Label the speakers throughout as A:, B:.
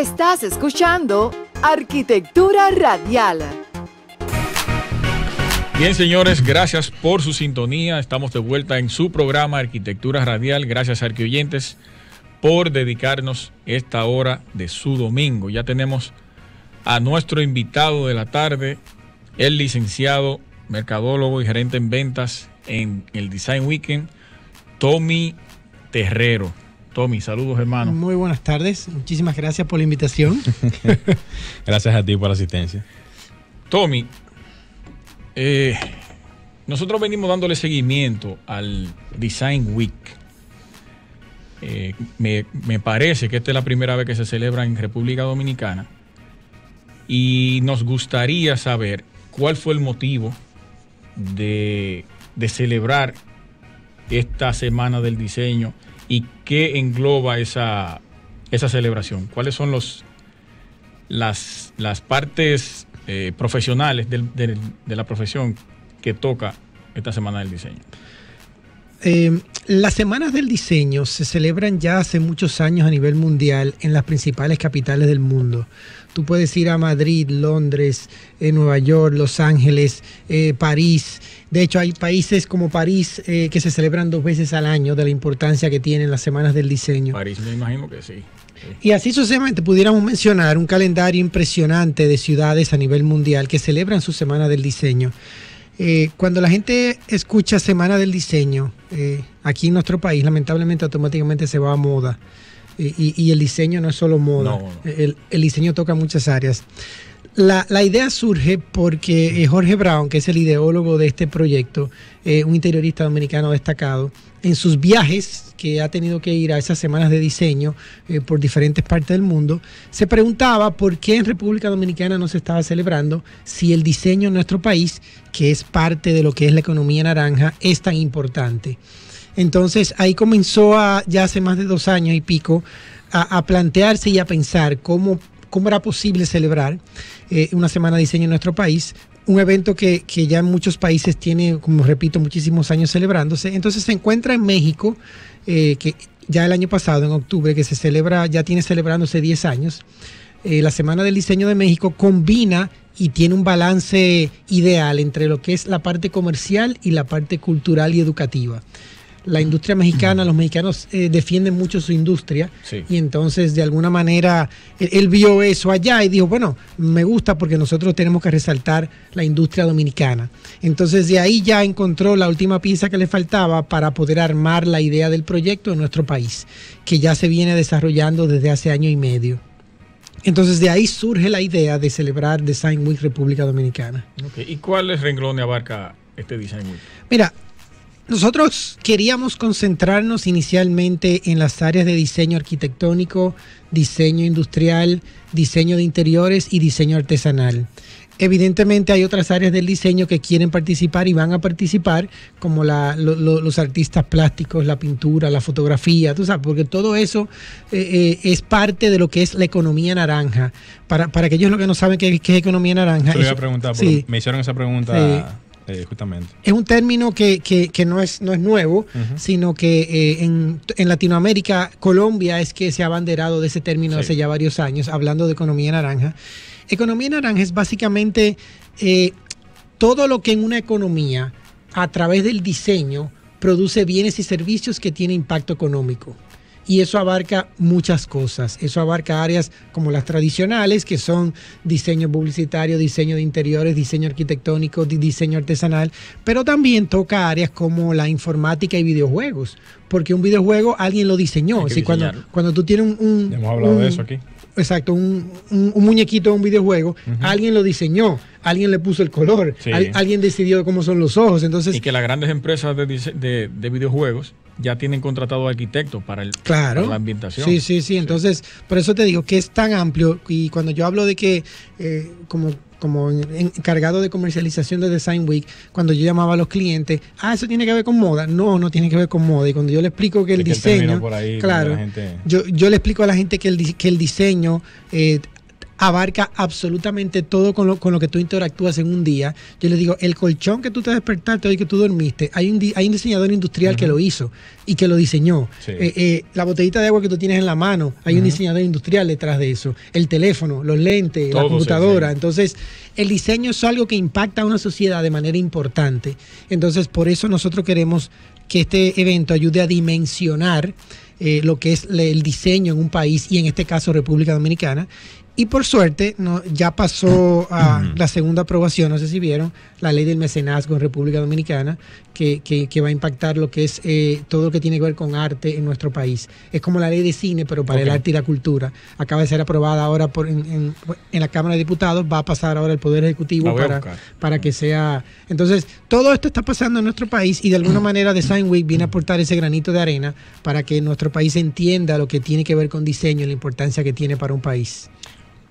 A: Estás escuchando Arquitectura Radial.
B: Bien, señores, gracias por su sintonía. Estamos de vuelta en su programa Arquitectura Radial. Gracias, arquioyentes, por dedicarnos esta hora de su domingo. Ya tenemos a nuestro invitado de la tarde, el licenciado mercadólogo y gerente en ventas en el Design Weekend, Tommy Terrero. Tommy, saludos hermano.
C: Muy buenas tardes, muchísimas gracias por la invitación.
B: gracias a ti por la asistencia. Tommy, eh, nosotros venimos dándole seguimiento al Design Week. Eh, me, parece que esta es la primera vez que se celebra en República Dominicana y nos gustaría saber cuál fue el motivo de celebrar esta semana del diseño y qué engloba esa, esa celebración? ¿Cuáles son los, las, partes eh, profesionales de la profesión que toca esta semana del diseño?
C: Eh, las semanas del diseño se celebran ya hace muchos años a nivel mundial en las principales capitales del mundo. Tú puedes ir a Madrid, Londres, eh, Nueva York, Los Ángeles, eh, París. De hecho, hay países como París que se celebran dos veces al año de la importancia que tienen las semanas del diseño. París me imagino que sí. Y así sucesivamente pudiéramos mencionar un calendario impresionante de ciudades a nivel mundial que celebran su Semana del Diseño. Eh, cuando la gente escucha Semana del Diseño, eh, aquí en nuestro país lamentablemente automáticamente se va a moda. Y, el diseño no es solo moda, El, diseño toca muchas áreas. La, idea surge porque eh, Jorge Brown, que es el ideólogo de este proyecto, un interiorista dominicano destacado, en sus viajes que ha tenido que ir a esas semanas de diseño eh, por diferentes partes del mundo, se preguntaba por qué en República Dominicana no se estaba celebrando si el diseño en nuestro país, que es parte de lo que es la economía naranja, es tan importante. Entonces ahí comenzó ya hace más de dos años y pico a, plantearse y a pensar cómo era posible celebrar eh, una semana de diseño en nuestro país, un evento que, ya en muchos países tiene, como repito, muchísimos años celebrándose. Entonces se encuentra en México, eh, que ya el año pasado, en octubre, que se celebra, ya tiene celebrándose 10 años. Eh, la Semana del Diseño de México combina y tiene un balance ideal entre lo que es la parte comercial y la parte cultural y educativa la industria mexicana, los mexicanos eh, defienden mucho su industria y entonces de alguna manera él, vio eso allá y dijo, bueno, me gusta porque nosotros tenemos que resaltar la industria dominicana. Entonces de ahí ya encontró la última pieza que le faltaba para poder armar la idea del proyecto en nuestro país, que ya se viene desarrollando desde hace año y medio. Entonces de ahí surge la idea de celebrar Design Week República Dominicana. Okay.
B: ¿Y renglón que abarca este Design Week?
C: Mira, nosotros queríamos concentrarnos inicialmente en las áreas de diseño arquitectónico, diseño industrial, diseño de interiores y diseño artesanal. Evidentemente hay otras áreas del diseño que quieren participar y van a participar, como los artistas plásticos, la pintura, la fotografía, tú sabes, porque todo eso eh, eh, es parte de lo que es la economía naranja. Para, para aquellos que no saben qué, qué es economía naranja... voy
A: me hicieron esa pregunta... Eh,
C: es un término que, no, es, no es nuevo, sino que eh, en, Latinoamérica, Colombia es que se ha abanderado de ese término hace ya varios años, hablando de economía naranja. Economía naranja es básicamente eh, todo lo que en una economía, a través del diseño, produce bienes y servicios que tienen impacto económico y eso abarca muchas cosas. Eso abarca áreas como las tradicionales, que son diseño publicitario, diseño de interiores, diseño arquitectónico, diseño artesanal, pero también toca áreas como la informática y videojuegos, porque un videojuego alguien lo diseñó. cuando, cuando tú tienes un... hemos hablado de eso aquí. Exacto, un, muñequito de un videojuego, alguien lo diseñó alguien le puso el color, alguien decidió cómo son los ojos. Entonces, y
B: que las grandes empresas de, de videojuegos ya tienen contratado arquitectos para, el, claro. la ambientación. Sí, sí,
C: sí. Entonces, por eso te digo que es tan amplio. Y cuando yo hablo de que, eh, como como encargado de comercialización de Design Week, cuando yo llamaba a los clientes, ah, eso tiene que ver con moda. No, no tiene que ver con moda. Y cuando yo le explico que el, diseño, claro, yo, yo le explico a la gente que el, que el diseño eh, abarca absolutamente todo con lo, que tú interactúas en un día. Yo les digo, el colchón que tú te despertaste hoy que tú dormiste, hay un, diseñador industrial que lo hizo y que lo diseñó. Eh, eh, la botellita de agua que tú tienes en la mano, hay un diseñador industrial detrás de eso. El teléfono, los lentes, la computadora. Entonces, el diseño es algo que impacta a una sociedad de manera importante. Entonces, por eso nosotros queremos que este evento ayude a dimensionar eh, lo que es el diseño en un país y en este caso República Dominicana y por suerte, no, ya pasó a la segunda aprobación, no sé si vieron, la ley del mecenazgo en República Dominicana, que, va a impactar lo que es eh, todo lo que tiene que ver con arte en nuestro país. Es como la ley de cine, pero para el arte y la cultura. Acaba de ser aprobada ahora por, en, la Cámara de Diputados, va a pasar ahora el Poder Ejecutivo para, para que sea... Entonces, todo esto está pasando en nuestro país y de alguna manera Design Week viene a aportar ese granito de arena para que nuestro país entienda lo que tiene que ver con diseño y la importancia que tiene para un país.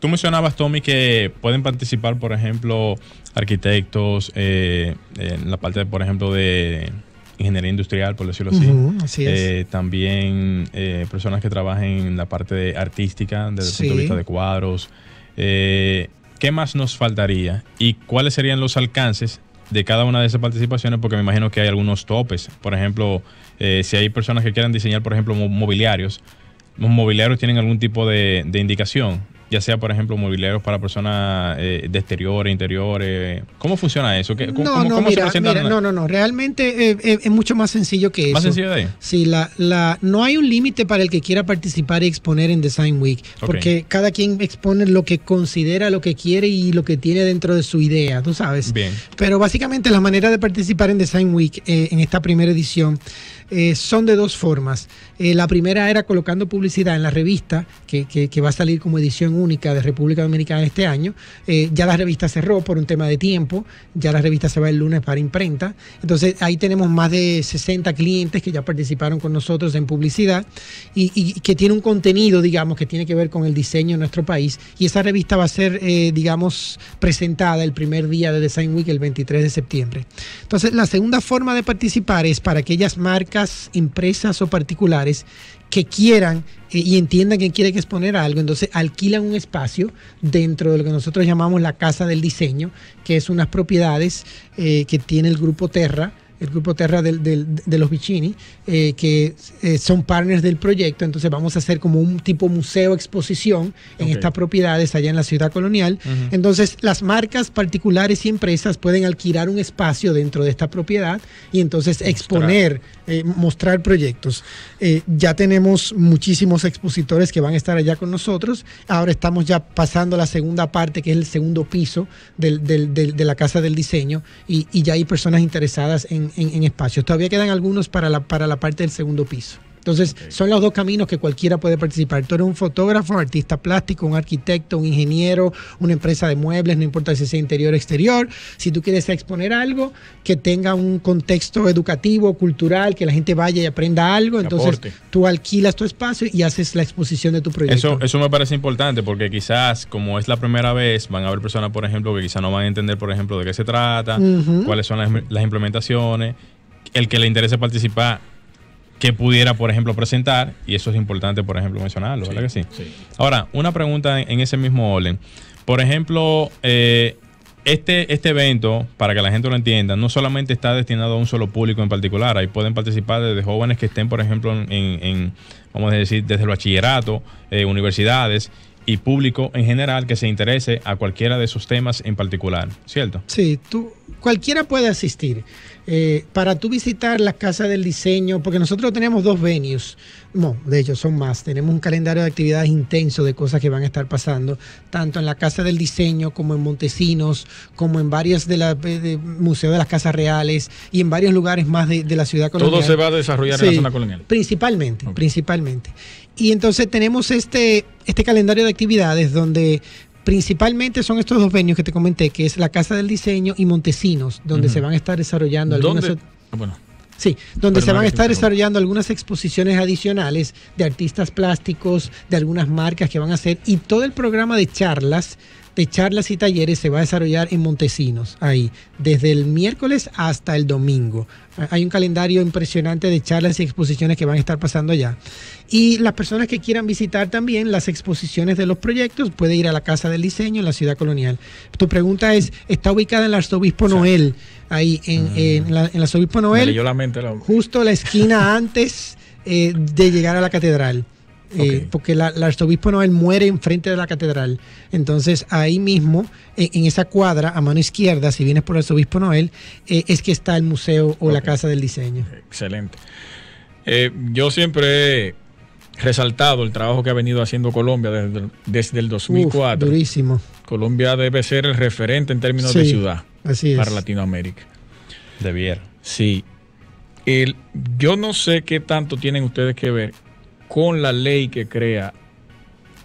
A: Tú mencionabas, Tommy, que pueden participar, por ejemplo, arquitectos eh, eh, en la parte, por ejemplo, de ingeniería industrial, por decirlo así. Eh, también personas que trabajen en la parte artística, desde el punto de vista de cuadros. ¿Qué más nos faltaría y cuáles serían los alcances de cada una de esas participaciones? Porque me imagino que hay algunos topes. Por ejemplo, si hay personas que quieran diseñar, por ejemplo, mobiliarios, los mobiliarios tienen algún tipo de, de indicación ya sea, por ejemplo, mobileros para personas eh, de exteriores, interiores. ¿Cómo funciona
C: eso? no, no, no, Realmente eh, eh, es mucho más sencillo que eso. ¿Más sencillo de ahí? Sí, la, la, no hay un límite para el que quiera participar y exponer en Design Week, porque cada quien expone lo que considera, lo que quiere y lo que tiene dentro de su idea, tú sabes. Bien. Pero básicamente las maneras de participar en Design Week en esta primera edición son de dos formas. Eh, la primera era colocando publicidad en la revista, que, va a salir como edición única de República Dominicana este año. Eh, ya la revista cerró por un tema de tiempo, ya la revista se va el lunes para imprenta. Entonces ahí tenemos más de 60 clientes que ya participaron con nosotros en publicidad y, que tiene un contenido, digamos, que tiene que ver con el diseño de nuestro país. Y esa revista va a ser, eh, digamos, presentada el primer día de Design Week, el 23 de septiembre. Entonces la segunda forma de participar es para aquellas marcas, empresas o particulares que quieran eh, y entiendan que quiere exponer algo, entonces alquilan un espacio dentro de lo que nosotros llamamos la Casa del Diseño, que es unas propiedades eh, que tiene el Grupo Terra, el grupo Terra de los Bicini, eh, que eh, son partners del proyecto. Entonces vamos a hacer como un tipo museo exposición en estas propiedades allá en la ciudad colonial. Entonces las marcas particulares y empresas pueden alquilar un espacio dentro de esta propiedad y entonces exponer, eh, mostrar proyectos. ya tenemos muchísimos expositores que van a estar allá con nosotros. Ahora estamos ya pasando la segunda parte, que es el segundo piso de la Casa del Diseño, y ya hay personas interesadas en, en, espacios. Todavía quedan algunos para la, para la parte del segundo piso. Entonces, son los dos caminos que cualquiera puede participar. Tú eres un fotógrafo, artista plástico, un arquitecto, un ingeniero, una empresa de muebles, no importa si sea interior o exterior. Si tú quieres exponer algo que tenga un contexto educativo, cultural, que la gente vaya y aprenda algo, entonces tú alquilas tu espacio y haces la exposición de tu proyecto. Eso,
A: eso me parece importante porque quizás, como es la primera vez, van a haber personas, por ejemplo, que quizás no van a entender, por ejemplo, de qué se trata, cuáles son las, las implementaciones. El que le interese participar que pudiera, por ejemplo, presentar, y eso es importante, por ejemplo, mencionarlo, ¿verdad que sí? Ahora, una pregunta en ese mismo orden. Por ejemplo, eh, este, este evento, para que la gente lo entienda, no solamente está destinado a un solo público en particular, ahí pueden participar desde jóvenes que estén, por ejemplo, en, vamos a decir, desde el bachillerato, eh, universidades, y público en general que se interese a cualquiera de sus temas en particular, ¿cierto?
C: Sí, tú, cualquiera puede asistir. Eh, para tú visitar la Casa del Diseño, porque nosotros tenemos dos venues, no, de hecho son más, tenemos un calendario de actividades intenso de cosas que van a estar pasando, tanto en la Casa del Diseño como en Montesinos, como en varios de la museos Museo de las Casas Reales y en varios lugares más de, la ciudad colonial. Todo se va a desarrollar en la zona colonial. Principalmente, principalmente. Y entonces tenemos este, este calendario de actividades donde principalmente son estos dos venios que te comenté, que es la Casa del Diseño y Montesinos, donde se van a estar desarrollando algunas...
B: Ah, bueno.
C: Sí, donde se van a estar desarrollando algunas exposiciones adicionales de artistas plásticos, de algunas marcas que van a hacer y todo el programa de charlas de charlas y talleres se va a desarrollar en Montesinos, ahí, desde el miércoles hasta el domingo. Ah, hay un calendario impresionante de charlas y exposiciones que van a estar pasando allá. Y las personas que quieran visitar también las exposiciones de los proyectos, puede ir a la Casa del Diseño en la Ciudad Colonial. Tu pregunta es, está ubicada en el Arzobispo Noel, ahí en, mm. la, el Arzobispo Noel, la... justo la esquina antes eh, de llegar a la catedral. Eh, porque el arzobispo Noel muere enfrente de la catedral. Entonces ahí mismo, en esa cuadra, a mano izquierda, si vienes por el arzobispo Noel, eh, es que está el museo o la casa del diseño. Excelente.
B: Eh, yo siempre he resaltado el trabajo que ha venido haciendo Colombia desde, el 2004. durísimo. Colombia debe ser el referente en términos de ciudad para Latinoamérica. Debiera. Sí. El, yo no sé qué tanto tienen ustedes que ver con la ley que crea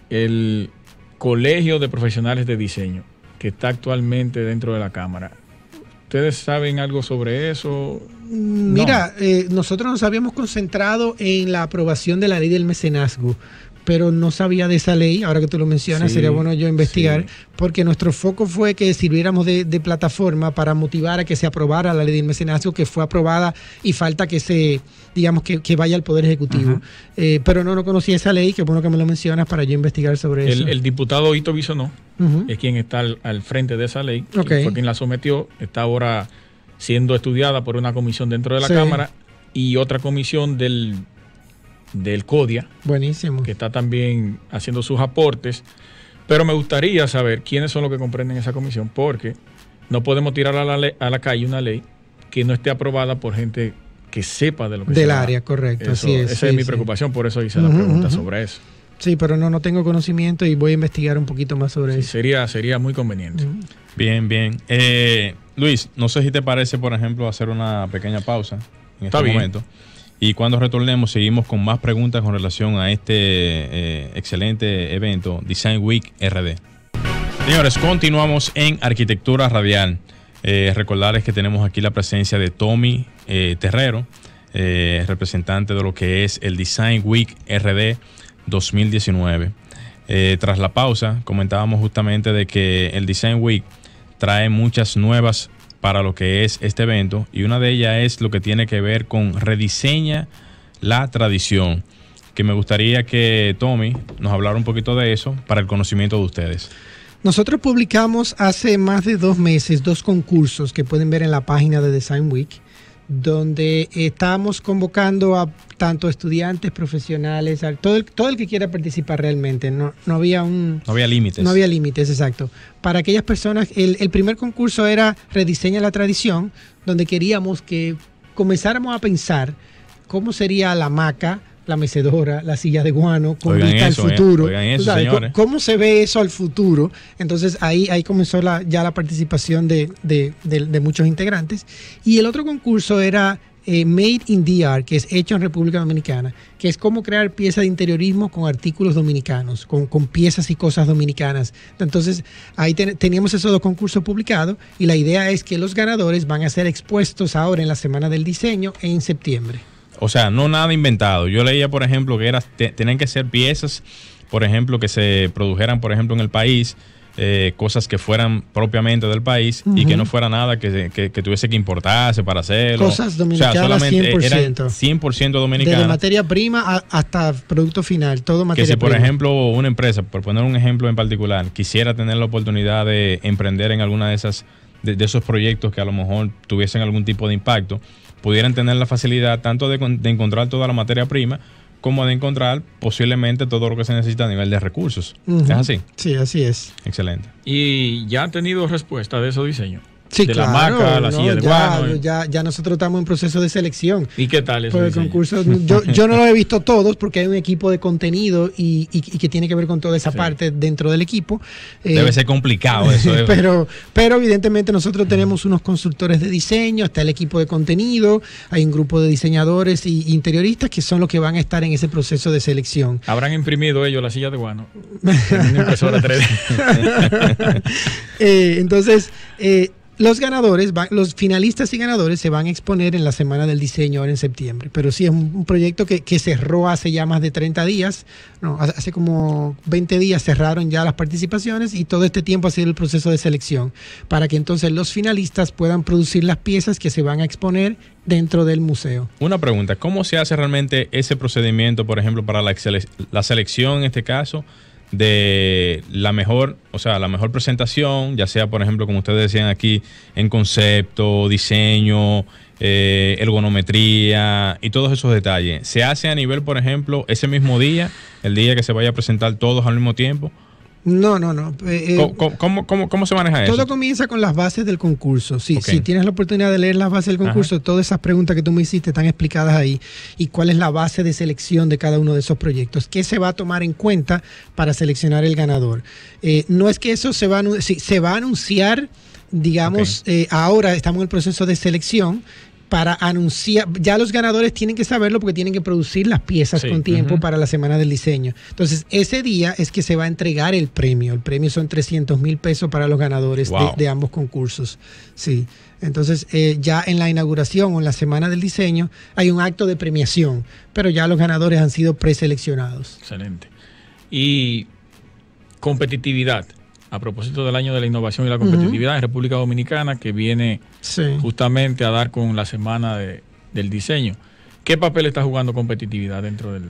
B: el Colegio de Profesionales de Diseño, que está actualmente dentro de la Cámara. ¿Ustedes saben algo sobre eso?
C: Mira, eh, nosotros nos habíamos concentrado en la aprobación de la ley del mecenazgo, pero no sabía de esa ley, ahora que tú lo mencionas, sería bueno yo investigar, porque nuestro foco fue que sirviéramos de, plataforma para motivar a que se aprobara la ley de mecenazgo, que fue aprobada y falta que se, digamos, que, vaya al Poder Ejecutivo. Eh, pero no, no conocía esa ley, que bueno que me lo mencionas para yo investigar sobre eso. El
B: diputado Ito Bisonó es quien está al, frente de esa ley, fue quien la sometió, está ahora siendo estudiada por una comisión dentro de la Cámara y otra comisión del del CODIA. Buenísimo. Que está también haciendo sus aportes. Pero me gustaría saber quiénes son los que comprenden esa comisión, porque no podemos tirar a la, calle una ley que no esté aprobada por gente que sepa de lo que Del área, correcto. así es, esa es mi preocupación, por eso hice la pregunta sobre eso.
C: Sí, pero no, no tengo conocimiento y voy a investigar un poquito más sobre eso.
B: Sería, sería muy conveniente. Bien, bien. Eh, Luis,
A: no sé si te parece, por ejemplo, hacer una pequeña pausa
C: en este momento.
A: Y cuando retornemos, seguimos con más preguntas con relación a este eh, excelente evento, Design Week RD. Señores, continuamos en Arquitectura Radial. Eh, recordarles que tenemos aquí la presencia de Tommy eh, Terrero, representante de lo que es el Design Week RD 2019. tras la pausa, comentábamos justamente de que el Design Week trae muchas nuevas para lo que es este evento y una de ellas es lo que tiene que ver con rediseña la tradición, que me gustaría que Tommy nos hablara un poquito de eso para el conocimiento de ustedes.
C: Nosotros publicamos hace más de dos meses dos concursos que pueden ver en la página de Design Week donde estábamos convocando a tanto estudiantes, profesionales, a todo, el, que quiera participar realmente. No, no había un... límites. No había límites, exacto. Para aquellas personas, el, el primer concurso era Rediseña la Tradición, donde queríamos que comenzáramos a pensar cómo sería la maca, la mecedora, la silla de guano, con eh. futuro. ¿Cómo se ve eso al futuro? Entonces ahí, ahí comenzó la, ya la participación de, muchos integrantes. Y el otro concurso era eh, Made in DR, que es hecho en República Dominicana, que es cómo crear piezas de interiorismo con artículos dominicanos, con, piezas y cosas dominicanas. Entonces, ahí teníamos esos dos concursos publicados y la idea es que los ganadores van a ser expuestos ahora en la Semana del Diseño en septiembre.
A: O sea, no nada inventado. Yo leía, por ejemplo, que era, te, tenían que ser piezas, por ejemplo, que se produjeran, por ejemplo, en el país. Eh, cosas que fueran propiamente del país y que no fuera nada que, tuviese que importarse para hacerlo. Cosas dominicanas 100%. 100% dominicanas. Desde
C: materia prima hasta producto final, todo materia Que si, por
A: ejemplo, una empresa, por poner un ejemplo en particular, quisiera tener la oportunidad de emprender en alguna de esas de esos proyectos que a lo mejor tuviesen algún tipo de impacto, pudieran tener la facilidad tanto de, encontrar toda la materia prima como de encontrar posiblemente todo lo que se necesita a nivel de recursos. ¿Es así?
C: Sí, así es. Excelente. ¿Y ya han
B: tenido respuesta de esos diseño. Sí, claro, la maca, la silla de eh.
C: ya, Ya, nosotros estamos en proceso de selección. ¿Y
B: qué tal eso? el concurso, yo, no
C: lo he visto todos porque hay un equipo de contenido y, que tiene que ver con toda esa parte dentro del equipo. Eh, Debe ser complicado eso. Eh. pero, pero evidentemente nosotros tenemos unos consultores de diseño, está el equipo de contenido, hay un grupo de diseñadores e interioristas que son los que van a estar en ese proceso de selección.
B: ¿Habrán imprimido ellos la silla de guano? en 3
C: entonces, los ganadores, los finalistas y ganadores se van a exponer en la Semana del Diseño ahora en septiembre. Pero sí, es un, proyecto que, cerró hace ya más de 30 días. No, hace como 20 días cerraron ya las participaciones y todo este tiempo ha sido el proceso de selección para que entonces los finalistas puedan producir las piezas que se van a exponer dentro del museo.
A: Una pregunta, ¿cómo se hace realmente ese procedimiento, por ejemplo, para la, la selección en este caso? de la mejor, o sea, la mejor presentación, ya sea, por ejemplo, como ustedes decían aquí, en concepto, diseño, eh, ergonometría y todos esos detalles. Se hace a nivel, por ejemplo, ese mismo día, el día que se vaya a presentar todos al mismo tiempo,
C: no, no, no. Eh, eh,
A: ¿Cómo,
C: se maneja todo eso? Todo comienza con las bases del concurso. Sí, Si tienes la oportunidad de leer las bases del concurso, todas esas preguntas que tú me hiciste están explicadas ahí. Y cuál es la base de selección de cada uno de esos proyectos. ¿Qué se va a tomar en cuenta para seleccionar el ganador? Eh, no es que eso se va a, se va a anunciar digamos, ahora estamos en el proceso de selección para anunciar, ya los ganadores tienen que saberlo porque tienen que producir las piezas con tiempo para la semana del diseño. Entonces, ese día es que se va a entregar el premio. El premio son 300 mil pesos para los ganadores de, ambos concursos. Sí. Entonces, eh, ya en la inauguración o en la semana del diseño hay un acto de premiación, pero ya los ganadores han sido preseleccionados. Excelente.
B: Y competitividad a propósito del año de la innovación y la competitividad en República Dominicana, que viene justamente a dar con la semana del diseño. ¿Qué papel está jugando competitividad dentro del...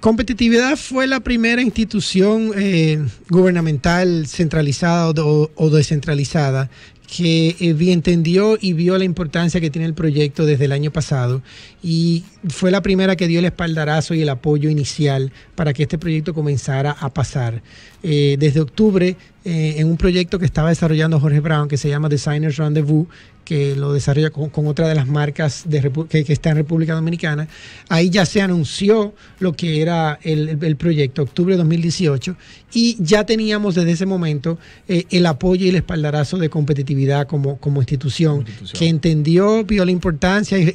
C: Competitividad fue la primera institución eh, gubernamental centralizada o descentralizada que bien eh, entendió y vio la importancia que tiene el proyecto desde el año pasado y fue la primera que dio el espaldarazo y el apoyo inicial para que este proyecto comenzara a pasar. Eh, desde octubre, eh, en un proyecto que estaba desarrollando Jorge Brown, que se llama Designers Rendezvous, que lo desarrolla con, otra de las marcas de, que, que, está en República Dominicana. Ahí ya se anunció lo que era el, proyecto, octubre de 2018, y ya teníamos desde ese momento eh, el apoyo y el espaldarazo de competitividad como, como institución, que entendió, vio la importancia, y,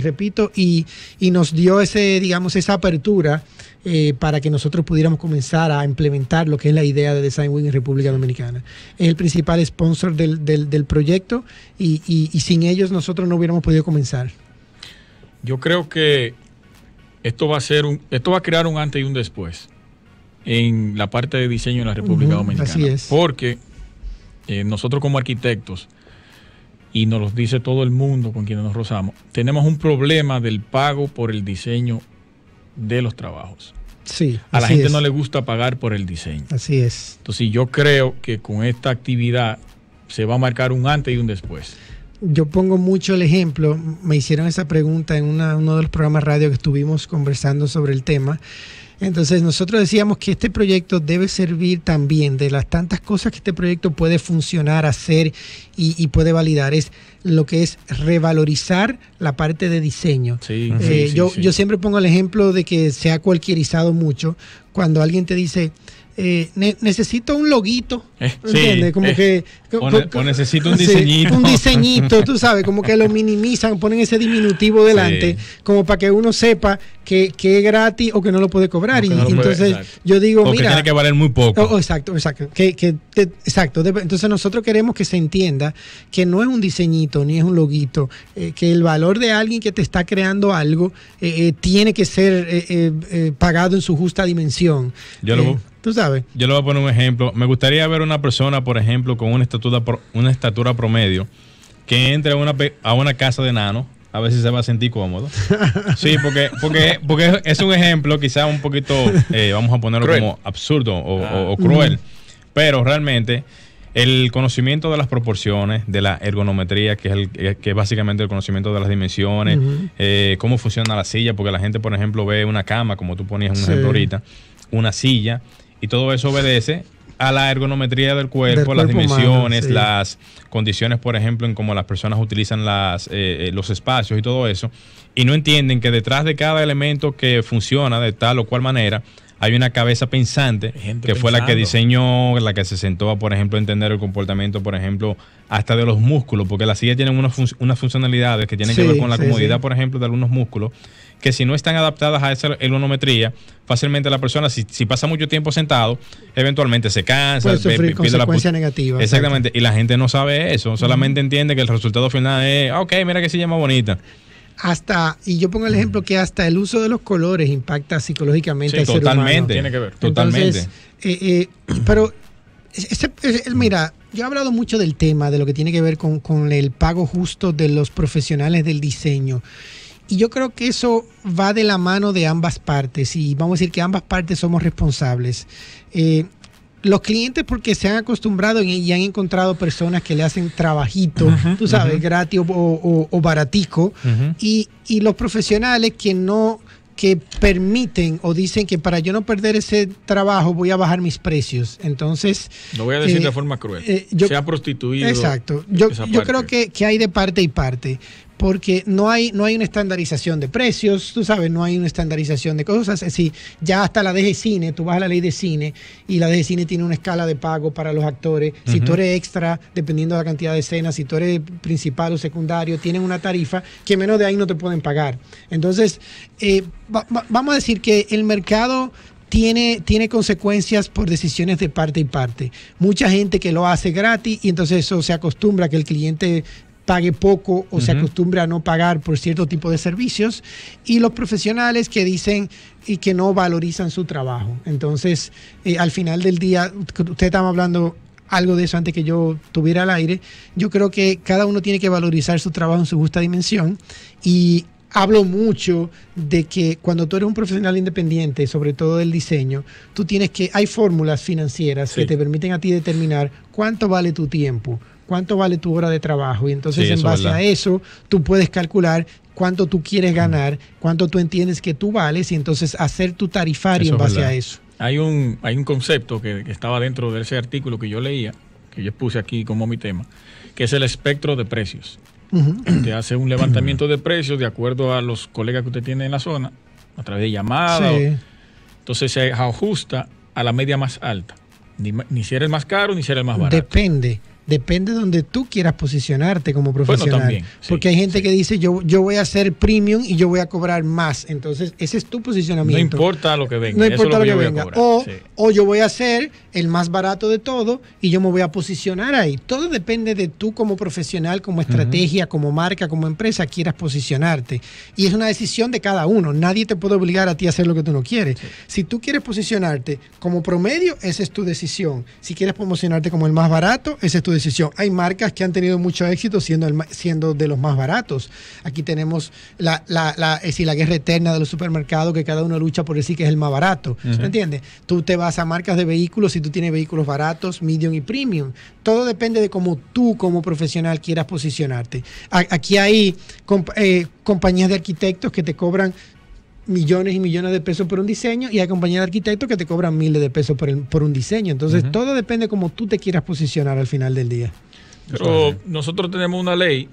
C: repito, y, nos dio ese, digamos, esa apertura eh, para que nosotros pudiéramos comenzar a implementar lo que es la idea de Design Win en República Dominicana. Es el principal sponsor del, proyecto y, sin ellos nosotros no hubiéramos podido comenzar.
B: Yo creo que esto va a ser un, esto va a crear un antes y un después en la parte de diseño en la República Dominicana. Así es. Porque eh, nosotros como arquitectos, y nos lo dice todo el mundo con quien nos rozamos, tenemos un problema del pago por el diseño de los trabajos.
C: Sí, a la gente no
B: le gusta pagar por el diseño.
C: Así es.
B: Entonces yo creo que con esta actividad se va a marcar un antes y un después.
C: Yo pongo mucho el ejemplo, me hicieron esa pregunta en una, uno de los programas radio que estuvimos conversando sobre el tema entonces nosotros decíamos que este proyecto debe servir también de las tantas cosas que este proyecto puede funcionar, hacer y, puede validar. Es lo que es revalorizar la parte de diseño. Eh, yo, yo siempre pongo el ejemplo de que se ha cualquierizado mucho cuando alguien te dice, eh, necesito un loguito, eh, ¿entiendes? como eh. que... O, necesito un diseñito. un diseñito, tú sabes, como que lo minimizan, ponen ese diminutivo delante, como para que uno sepa que, es gratis o que no lo puede cobrar. y entonces yo digo, mira... tiene que valer muy poco. Oh, exacto, exacto. exacto. Entonces nosotros queremos que se entienda que no es un diseñito ni es un loguito, que el valor de alguien que te está creando algo tiene que ser pagado en su justa dimensión. Yo lo, Tú sabes.
A: Yo le voy a poner un ejemplo. Me gustaría ver una persona, por ejemplo, con una estatura, una estatura promedio, que entre a una, a una casa de nano a ver si se va a sentir cómodo. Sí, porque, porque, porque es un ejemplo quizás un poquito, eh, vamos a ponerlo como absurdo o, ah. cruel, pero realmente el conocimiento de las proporciones, de la ergonometría, que es, que básicamente el conocimiento de las dimensiones, eh, cómo funciona la silla, porque la gente, por ejemplo, ve una cama, como tú ponías un ejemplo ahorita, una silla, y todo eso obedece a la ergonometría del cuerpo, las dimensiones, las condiciones, por ejemplo, en cómo las personas utilizan las, eh, eh, los espacios y todo eso, y no entienden que detrás de cada elemento que funciona de tal o cual manera, hay una cabeza pensante que fue la que diseñó, la que se sentó a, por ejemplo, entender el comportamiento, por ejemplo, hasta de los músculos, porque las sillas tienen unas, funcionalidades que tienen que ver con la comodidad, por ejemplo, de algunos músculos que si no están adaptadas a esa elonometría, fácilmente la persona, si, pasa mucho tiempo sentado, eventualmente se cansa, Puede sufrir consecuencia la
C: negativa. Exactamente,
A: y la gente no sabe eso, solamente entiende que el resultado final es, ah, ok, mira que se llama bonita.
C: Hasta, y yo pongo el ejemplo que hasta el uso de los colores impacta psicológicamente al totalmente, tiene que ver. totalmente. Eh, eh, pero, mira, yo he hablado mucho del tema, de lo que tiene que ver con, con el pago justo de los profesionales del diseño. Y yo creo que eso va de la mano de ambas partes y vamos a decir que ambas partes somos responsables. Eh, los clientes porque se han acostumbrado y han encontrado personas que le hacen trabajito, tú sabes, gratis o, baratico, y, y, los profesionales que no que permiten o dicen que para yo no perder ese trabajo voy a bajar mis precios. Entonces...
B: Lo voy a decir eh, de forma cruel. Eh, se ha prostituido. Exacto. Yo, creo
C: que, que hay de parte y parte porque no hay, no hay una estandarización de precios, tú sabes, no hay una estandarización de cosas. Si ya hasta la DG Cine, tú vas a la ley de cine y la DG Cine tiene una escala de pago para los actores. Si tú eres extra, dependiendo de la cantidad de escenas, si tú eres principal o secundario, tienen una tarifa que menos de ahí no te pueden pagar. Entonces, eh, vamos a decir que el mercado tiene, tiene, consecuencias por decisiones de parte y parte. Mucha gente que lo hace gratis y entonces eso se acostumbra a que el cliente pague poco o se acostumbra a no pagar por cierto tipo de servicios y los profesionales que dicen y que no valorizan su trabajo. Entonces, eh, al final del día, usted estaba hablando algo de eso antes que yo tuviera al aire, yo creo que cada uno tiene que valorizar su trabajo en su justa dimensión y hablo mucho de que cuando tú eres un profesional independiente, sobre todo del diseño, tú tienes que, hay fórmulas financieras que te permiten a ti determinar cuánto vale tu tiempo, cuánto vale tu hora de trabajo. Y entonces en base a eso tú puedes calcular cuánto tú quieres ganar, cuánto tú entiendes que tú vales y entonces hacer tu tarifario en base a eso.
B: Hay un, hay un concepto que, estaba dentro de ese artículo que yo leía, que yo puse aquí como mi tema, que es el espectro de precios. Te hace un levantamiento de precios de acuerdo a los colegas que usted tiene en la zona, a través de llamadas. Entonces se ajusta a la media más alta. Ni, ni, si eres más caro, ni si eres el más barato.
C: Depende depende de donde tú quieras posicionarte como profesional. porque hay gente que dice, yo, yo voy a ser premium y yo voy a cobrar más. Entonces, ese es tu posicionamiento. No importa lo que venga. No importa lo, que, venga. o, yo voy a ser el más barato de todo y yo me voy a posicionar ahí. Todo depende de tú como profesional, como estrategia, como marca, como empresa, quieras posicionarte. Y es una decisión de cada uno. Nadie te puede obligar a ti a hacer lo que tú no quieres. Si tú quieres posicionarte como promedio, esa es tu decisión. Si quieres promocionarte como el más barato, esa es tu decisión hay marcas que han tenido mucho éxito siendo, siendo de los más baratos. Aquí tenemos eh, la, guerra eterna de los supermercados que cada uno lucha por decir que es el más barato. se Tú te vas a marcas de vehículos y tú tienes vehículos baratos, medium y premium. Todo depende de cómo tú como profesional quieras posicionarte. Aquí hay eh, compañías de arquitectos que te cobran millones y millones de pesos por un diseño y hay compañías de arquitectos que te cobran miles de pesos por, un diseño. Entonces, todo depende Como cómo tú te quieras posicionar al final del día.
B: Pero nosotros tenemos una ley,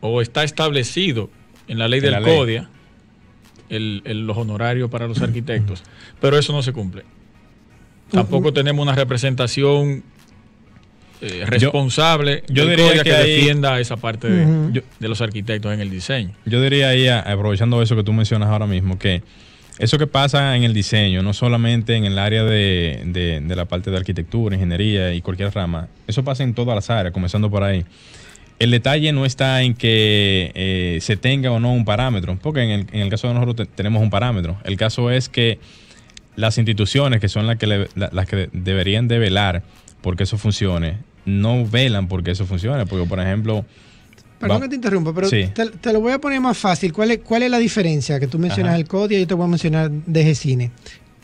B: o está establecido en la ley del la CODIA, El, los honorarios para los arquitectos, pero eso no se cumple. Tampoco tenemos una representación eh, responsable yo, diría que, defienda esa parte de, los arquitectos en el diseño.
A: Yo diría ahí, aprovechando eso que tú mencionas ahora mismo, que eso que pasa en el diseño, no solamente en el área de, la parte de arquitectura, ingeniería y cualquier rama, eso pasa en todas las áreas, comenzando por ahí. El detalle no está en que eh, se tenga o no un parámetro, porque en el, caso de nosotros tenemos un parámetro. El caso es que las instituciones que son las que, las que deberían de velar porque eso funcione, no velan porque eso funciona, Porque, por ejemplo...
C: Perdón que te interrumpa, pero te, lo voy a poner más fácil. ¿Cuál es, cuál es la diferencia? Que tú mencionas el código y yo te voy a mencionar DG cine.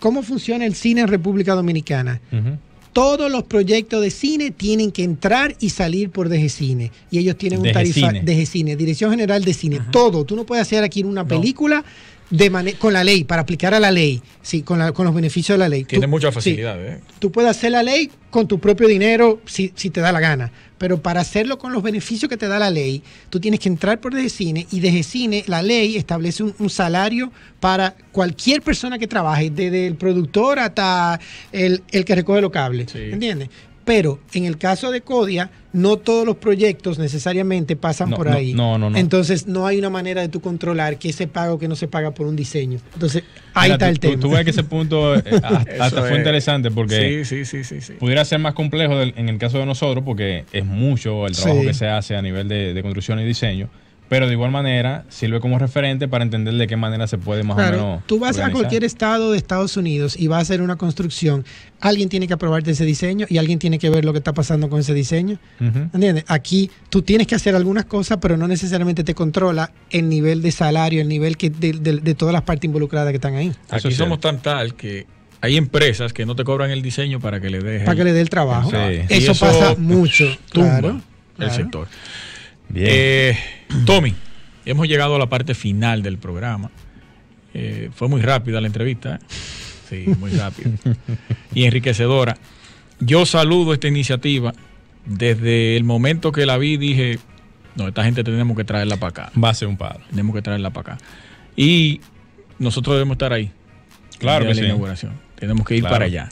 C: ¿Cómo funciona el cine en República Dominicana? todos los proyectos de cine tienen que entrar y salir por Cine, Y ellos tienen un tarifa Cine, Dirección General de Cine. Todo. Tú no puedes hacer aquí una película de con la ley, para aplicar a la ley, sí, con, la, con los beneficios de la ley. Tiene mucha facilidad ¿eh? Tú puedes hacer la ley con tu propio dinero si, si, te da la gana, pero para hacerlo con los beneficios que te da la ley, tú tienes que entrar por cine, y cine, la ley establece un, salario para cualquier persona que trabaje, desde el productor hasta el, el que recoge los cables. ¿Entiendes? pero en el caso de Codia, no todos los proyectos necesariamente pasan por ahí. No, no, no, Entonces, no hay una manera de tú controlar que se paga o que no se paga por un diseño. Entonces, ahí está el tema. Tú, que ese punto eh, hasta, fue interesante porque
B: pudiera
A: ser más complejo en el caso de nosotros porque es mucho el trabajo que se hace a nivel de construcción y diseño pero de igual manera sirve como referente para entender de qué manera se puede más o menos. Tú vas a cualquier
C: estado de Estados Unidos y vas a hacer una construcción, alguien tiene que aprobarte ese diseño y alguien tiene que ver lo que está pasando con ese diseño. ¿Entiendes? Aquí tú tienes que hacer algunas cosas, pero no necesariamente te controla el nivel de salario, el nivel que de, todas las partes involucradas que están ahí.
B: Aquí somos tan tal que hay empresas que no te cobran el diseño para que le dejes. Para que le dé el trabajo. Eso, pasa
C: mucho. Tumba el sector.
B: Bien. Eh, Tommy, hemos llegado a la parte final del programa. Eh, fue muy rápida la entrevista. ¿eh? Sí, muy rápida. y enriquecedora. Yo saludo esta iniciativa. Desde el momento que la vi dije, no, esta gente tenemos que traerla para acá. Va a ser un padre Tenemos que traerla para acá. Y nosotros debemos estar ahí. Claro que la inauguración. Tenemos que ir para allá.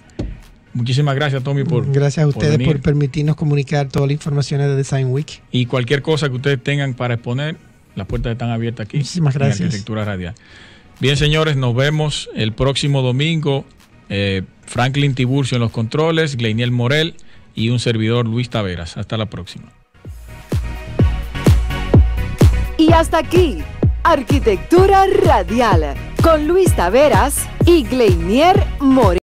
B: Muchísimas gracias, Tommy, por. Gracias a ustedes por,
C: permitirnos comunicar todas las informaciones de Design Week.
B: Y cualquier cosa que ustedes tengan para exponer, las puertas están abiertas aquí. Muchísimas gracias. Arquitectura Radial. Bien, señores, nos vemos el próximo domingo. Eh, Franklin Tiburcio en los controles, Gleinier Morel y un servidor Luis Taveras. Hasta la próxima.
A: Y hasta aquí, Arquitectura Radial, con Luis Taveras y Gleinier Morel.